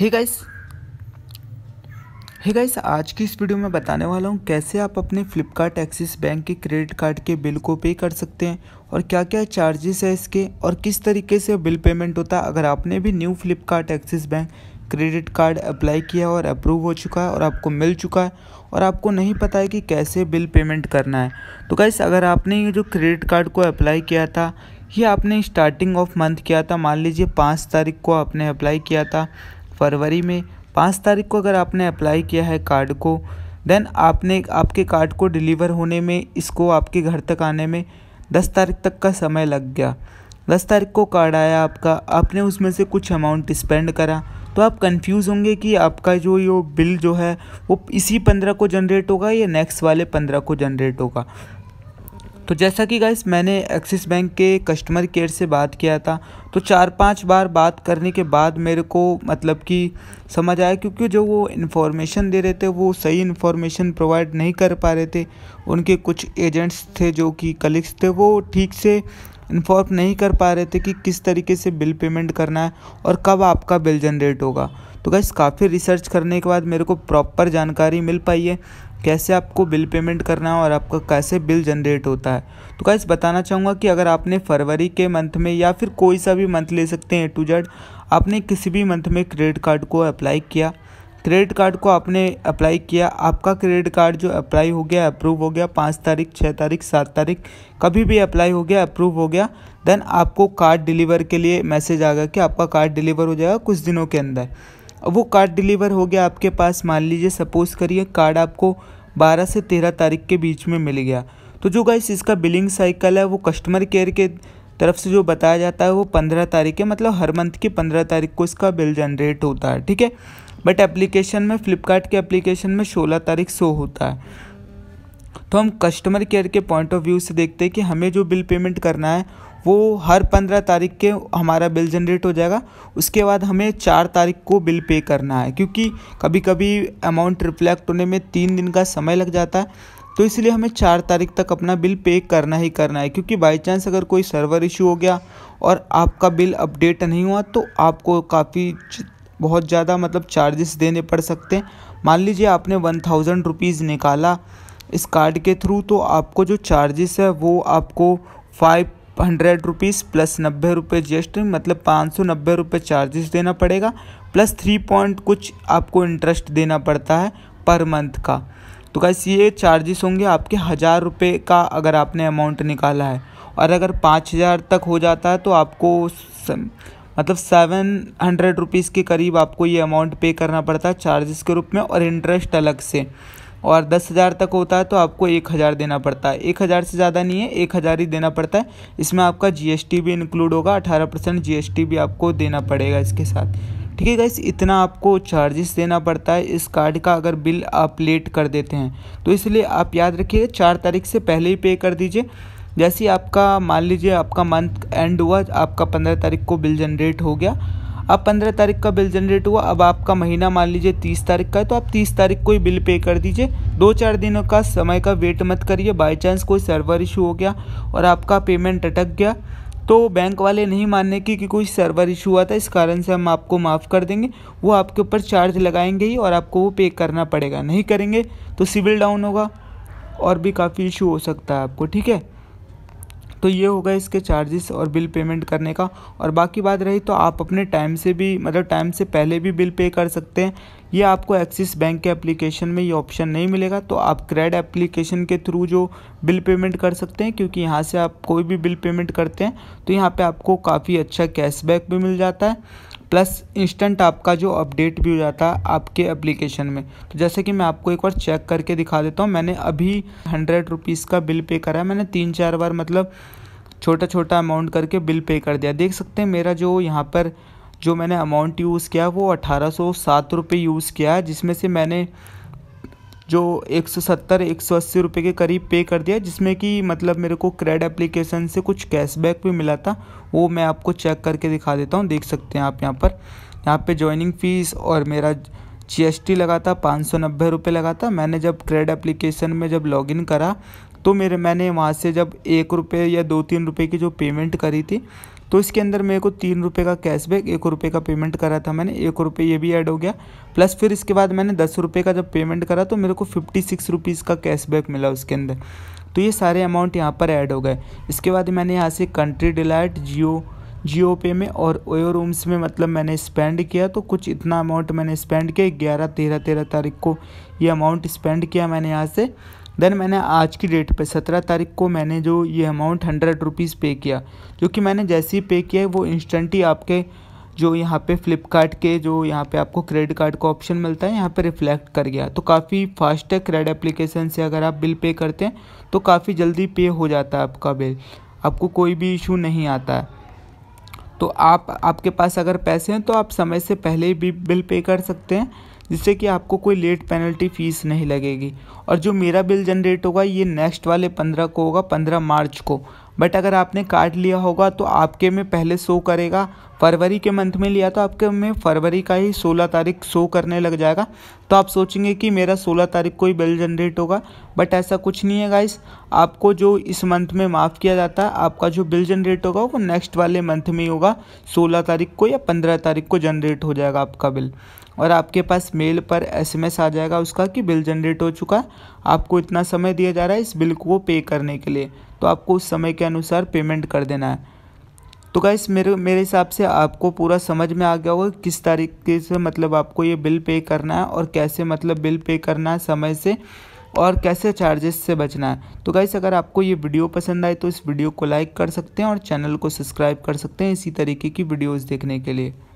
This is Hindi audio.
हे गाइस हे गाइस आज की इस वीडियो में बताने वाला हूँ कैसे आप अपने फ्लिपकार्ट एक्सिस बैंक के क्रेडिट कार्ड के बिल को पे कर सकते हैं और क्या क्या चार्जेस है इसके और किस तरीके से बिल पेमेंट होता है अगर आपने भी new Flipkart Axis Bank credit card apply किया और अप्रूव हो चुका है और आपको मिल चुका है और आपको नहीं पता है कि कैसे बिल पेमेंट करना है तो गाइस अगर आपने ये जो क्रेडिट कार्ड को अप्लाई किया था ये आपने स्टार्टिंग ऑफ मंथ किया था मान लीजिए पाँच तारीख को आपने अप्लाई किया था फरवरी में पाँच तारीख को अगर आपने अप्लाई किया है कार्ड को देन आपने आपके कार्ड को डिलीवर होने में इसको आपके घर तक आने में दस तारीख तक का समय लग गया दस तारीख को कार्ड आया आपका आपने उसमें से कुछ अमाउंट स्पेंड करा तो आप कंफ्यूज होंगे कि आपका जो ये बिल जो है वो इसी पंद्रह को जनरेट होगा या नेक्स्ट वाले पंद्रह को जनरेट होगा तो जैसा कि गाइस मैंने एक्सिस बैंक के कस्टमर केयर से बात किया था तो चार पांच बार बात करने के बाद मेरे को मतलब कि समझ आया क्योंकि जो वो इन्फॉर्मेशन दे रहे थे वो सही इन्फॉर्मेशन प्रोवाइड नहीं कर पा रहे थे उनके कुछ एजेंट्स थे जो कि कलीग्स थे वो ठीक से इन्फॉर्म नहीं कर पा रहे थे कि किस तरीके से बिल पेमेंट करना है और कब आपका बिल जनरेट होगा तो गैस काफ़ी रिसर्च करने के बाद मेरे को प्रॉपर जानकारी मिल पाई है कैसे आपको बिल पेमेंट करना है और आपका कैसे बिल जनरेट होता है तो कैसे बताना चाहूँगा कि अगर आपने फरवरी के मंथ में या फिर कोई सा भी मंथ ले सकते हैं ए टू जेड आपने किसी भी मंथ में क्रेडिट कार्ड को अप्लाई किया क्रेडिट कार्ड को आपने अप्लाई किया आपका क्रेडिट कार्ड जो अप्लाई हो गया अप्रूव हो गया पाँच तारीख छः तारीख सात तारीख कभी भी अप्लाई हो गया अप्रूव हो गया देन आपको कार्ड डिलीवर के लिए मैसेज आ गया कि आपका कार्ड डिलीवर हो जाएगा कुछ दिनों के अंदर अब वो कार्ड डिलीवर हो गया आपके पास मान लीजिए सपोज़ करिए कार्ड आपको 12 से 13 तारीख के बीच में मिल गया तो जो गाइस इसका बिलिंग साइकिल है वो कस्टमर केयर के तरफ से जो बताया जाता है वो पंद्रह तारीख है मतलब हर मंथ की पंद्रह तारीख को इसका बिल जनरेट होता है ठीक है बट एप्लीकेशन में फ्लिपकार्ट के एप्लीकेशन में सोलह तारीख सो होता है तो हम कस्टमर केयर के पॉइंट ऑफ व्यू से देखते हैं कि हमें जो बिल पेमेंट करना है वो हर पंद्रह तारीख के हमारा बिल जनरेट हो जाएगा उसके बाद हमें चार तारीख को बिल पे करना है क्योंकि कभी कभी अमाउंट रिफ्लेक्ट होने में तीन दिन का समय लग जाता है तो इसलिए हमें चार तारीख तक अपना बिल पे करना ही करना है क्योंकि बाई चांस अगर कोई सर्वर इशू हो गया और आपका बिल अपडेट नहीं हुआ तो आपको काफ़ी बहुत ज़्यादा मतलब चार्जेस देने पड़ सकते हैं मान लीजिए आपने वन थाउजेंड रुपीज़ निकाला इस कार्ड के थ्रू तो आपको जो चार्जेस है वो आपको फाइव हंड्रेड रुपीज़ प्लस नब्बे रुपये जी मतलब पाँच सौ नब्बे रुपये चार्जेस देना पड़ेगा प्लस थ्री पॉइंट कुछ आपको इंटरेस्ट देना पड़ता है पर मंथ का तो कैसे ये चार्जेस होंगे आपके हज़ार रुपये का अगर आपने अमाउंट निकाला है और अगर पाँच हज़ार तक हो जाता है तो आपको स, मतलब सेवन हंड्रेड रुपीज़ के करीब आपको ये अमाउंट पे करना पड़ता है चार्जेस के रूप में और इंटरेस्ट अलग से और दस हज़ार तक होता है तो आपको एक हज़ार देना पड़ता है एक हज़ार से ज़्यादा नहीं है एक हज़ार ही देना पड़ता है इसमें आपका जीएसटी भी इंक्लूड होगा अठारह परसेंट जी भी आपको देना पड़ेगा इसके साथ ठीक है गाइस इतना आपको चार्जेस देना पड़ता है इस कार्ड का अगर बिल आप लेट कर देते हैं तो इसलिए आप याद रखिए चार तारीख से पहले ही पे कर दीजिए जैसे आपका मान लीजिए आपका मंथ एंड हुआ आपका पंद्रह तारीख को बिल जनरेट हो गया अब पंद्रह तारीख का बिल जनरेट हुआ अब आपका महीना मान लीजिए तीस तारीख का है तो आप तीस तारीख को ही बिल पे कर दीजिए दो चार दिनों का समय का वेट मत करिए बाई चांस कोई सर्वर इशू हो गया और आपका पेमेंट अटक गया तो बैंक वाले नहीं मानने की कि कोई सर्वर इशू हुआ था इस कारण से हम आपको माफ़ कर देंगे वो आपके ऊपर चार्ज लगाएंगे ही और आपको वो पे करना पड़ेगा नहीं करेंगे तो सिविल डाउन होगा और भी काफ़ी इशू हो सकता है आपको ठीक है तो ये होगा इसके चार्जेस और बिल पेमेंट करने का और बाकी बात रही तो आप अपने टाइम से भी मतलब टाइम से पहले भी बिल पे कर सकते हैं ये आपको एक्सिस बैंक के एप्लीकेशन में ये ऑप्शन नहीं मिलेगा तो आप क्रेड एप्लीकेशन के थ्रू जो बिल पेमेंट कर सकते हैं क्योंकि यहाँ से आप कोई भी बिल पेमेंट करते हैं तो यहाँ पर आपको काफ़ी अच्छा कैशबैक भी मिल जाता है प्लस इंस्टेंट आपका जो अपडेट भी हो जाता है आपके एप्लीकेशन में तो जैसे कि मैं आपको एक बार चेक करके दिखा देता हूँ मैंने अभी हंड्रेड रुपीज़ का बिल पे करा है मैंने तीन चार बार मतलब छोटा छोटा अमाउंट करके बिल पे कर दिया देख सकते हैं मेरा जो यहाँ पर जो मैंने अमाउंट यूज़ किया वो अठारह सौ सात रुपये यूज़ किया जिसमें से मैंने जो 170 180 रुपए के करीब पे कर दिया जिसमें कि मतलब मेरे को क्रेड एप्लीकेशन से कुछ कैशबैक भी मिला था वो मैं आपको चेक करके दिखा देता हूँ देख सकते हैं आप यहाँ पर यहाँ पे ज्वाइनिंग फ़ीस और मेरा जीएसटी लगा था पाँच सौ नब्बे रुपये लगा था मैंने जब क्रेड एप्लीकेशन में जब लॉगिन करा तो मेरे मैंने वहाँ से जब एक रुपये या दो तीन रुपये की जो पेमेंट करी थी तो इसके अंदर मेरे को तीन रुपये का कैशबैक एक रुपये का पेमेंट करा था मैंने एक रुपये ये भी ऐड हो गया प्लस फिर इसके बाद मैंने दस रुपये का जब पेमेंट करा तो मेरे को फिफ्टी सिक्स रुपीज़ का कैशबैक मिला उसके अंदर तो ये सारे अमाउंट यहाँ पर ऐड हो गए इसके बाद मैंने यहाँ से कंट्री डिलाइट जियो जियो पे में और ओयो रूम्स में मतलब मैंने स्पेंड किया तो कुछ इतना अमाउंट मैंने स्पेंड किया ग्यारह तेरह तेरह तारीख को ये अमाउंट स्पेंड किया मैंने यहाँ से देन मैंने आज की डेट पे सत्रह तारीख को मैंने जो ये अमाउंट हंड्रेड रुपीज़ पे किया जो कि मैंने जैसे ही पे किया वो इंस्टेंट ही आपके जो यहाँ पे फ्लिपकार्ट के जो यहाँ पे आपको क्रेडिट कार्ड का ऑप्शन मिलता है यहाँ पे रिफ्लेक्ट कर गया तो काफ़ी फास्ट है क्रेडिट एप्लीकेशन से अगर आप बिल पे करते हैं तो काफ़ी जल्दी पे हो जाता है आपका बिल आपको कोई भी इशू नहीं आता है तो आप आपके पास अगर पैसे हैं तो आप समय से पहले भी बिल पे कर सकते हैं जिससे कि आपको कोई लेट पेनल्टी फ़ीस नहीं लगेगी और जो मेरा बिल जनरेट होगा ये नेक्स्ट वाले पंद्रह को होगा पंद्रह मार्च को बट अगर आपने कार्ड लिया होगा तो आपके में पहले शो करेगा फरवरी के मंथ में लिया तो आपके में फरवरी का ही सोलह तारीख शो करने लग जाएगा तो आप सोचेंगे कि मेरा सोलह तारीख को ही बिल जनरेट होगा बट ऐसा कुछ नहीं है गाइस आपको जो इस मंथ में माफ़ किया जाता है आपका जो बिल जनरेट होगा वो नेक्स्ट वाले मंथ में ही होगा सोलह तारीख को या पंद्रह तारीख को जनरेट हो जाएगा आपका बिल और आपके पास मेल पर एसएमएस आ जाएगा उसका कि बिल जनरेट हो चुका आपको इतना समय दिया जा रहा है इस बिल को पे करने के लिए तो आपको उस समय के अनुसार पेमेंट कर देना है तो गाइस मेरे मेरे हिसाब से आपको पूरा समझ में आ गया होगा किस तरीके से मतलब आपको ये बिल पे करना है और कैसे मतलब बिल पे करना है समय से और कैसे चार्जेस से बचना है तो गाइस अगर आपको ये वीडियो पसंद आए तो इस वीडियो को लाइक कर सकते हैं और चैनल को सब्सक्राइब कर सकते हैं इसी तरीके की वीडियोज़ देखने के लिए